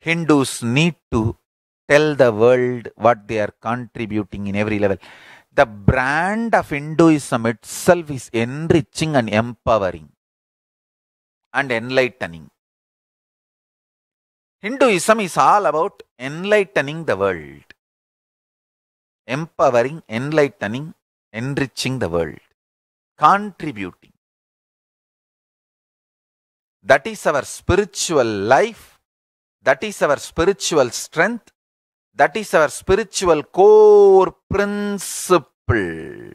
Hindus need to tell the world what they are contributing in every level. The brand of Hinduism itself is enriching and empowering and enlightening. Hinduism is all about enlightening the world, empowering, enlightening, enriching the world, contributing. That is our spiritual life that is our spiritual strength. That is our spiritual core principle.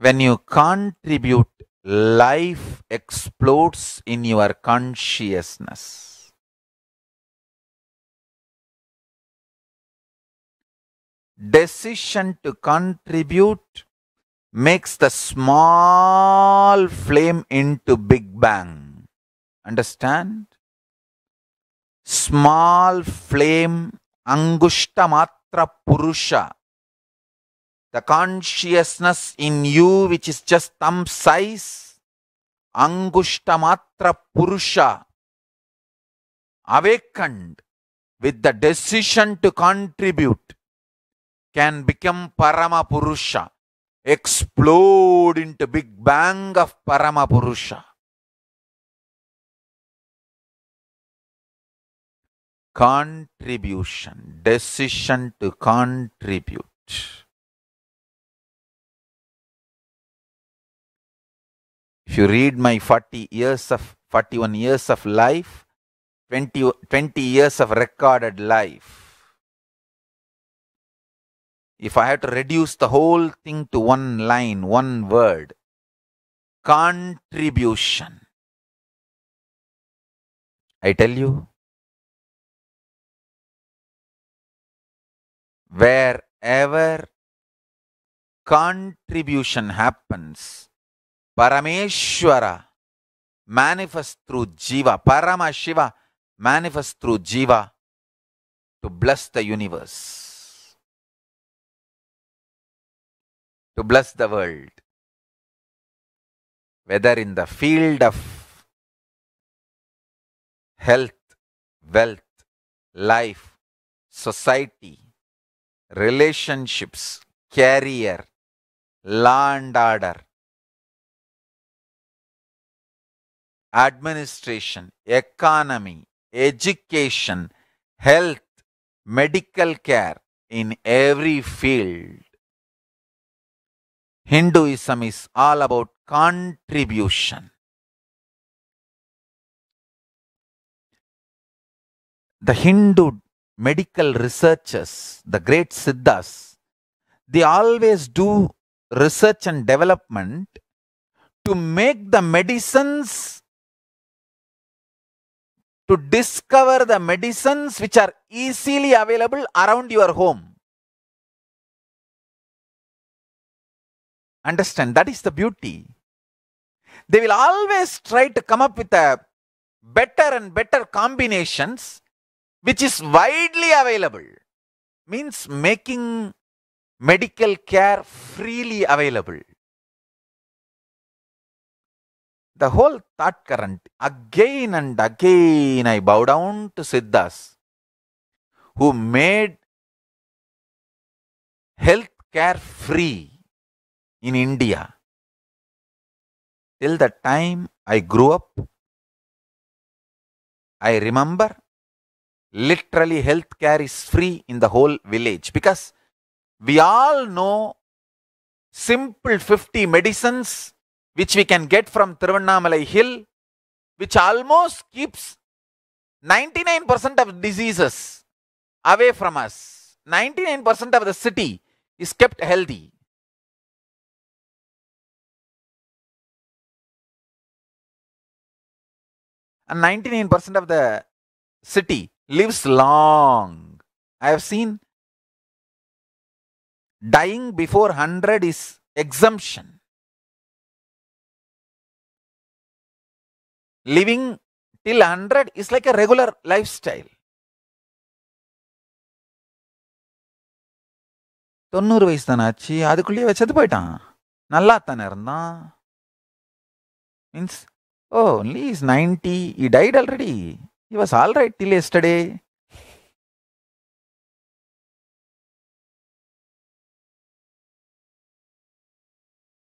When you contribute, life explodes in your consciousness. Decision to contribute makes the small flame into Big Bang. Understand? Small flame Angushta Matra Purusha. The consciousness in you, which is just thumb size, Angushta Matra Purusha, awakened with the decision to contribute, can become Parama Purusha, explode into Big Bang of Parama Purusha. contribution, decision to contribute. If you read my 40 years of 41 years of life, 20, 20 years of recorded life, if I had to reduce the whole thing to one line, one word, contribution. I tell you, wherever contribution happens, Parameshwara manifests through Jiva, Paramashiva manifests through Jiva to bless the universe, to bless the world, whether in the field of health, wealth, life, society, relationships, career, law and order, administration, economy, education, health, medical care in every field. Hinduism is all about contribution. The Hindu medical researchers, the great Siddhas, they always do research and development to make the medicines, to discover the medicines which are easily available around your home. Understand, that is the beauty. They will always try to come up with a better and better combinations which is widely available means making medical care freely available. The whole thought current, again and again, I bow down to Siddhas who made health care free in India. Till the time I grew up, I remember literally healthcare is free in the whole village because we all know simple 50 medicines which we can get from Tiruvannamalai hill which almost keeps 99% of diseases away from us. 99% of the city is kept healthy. And 99% of the city lives long. I have seen dying before 100 is exemption. Living till 100 is like a regular lifestyle. தொண்ணூறு வயசு தானே ஆச்சு அதுக்குள்ளேயே வச்சது போயிட்டான் நல்லா தானே இருந்தான் means oh only is ninety eight already He was all right till yesterday.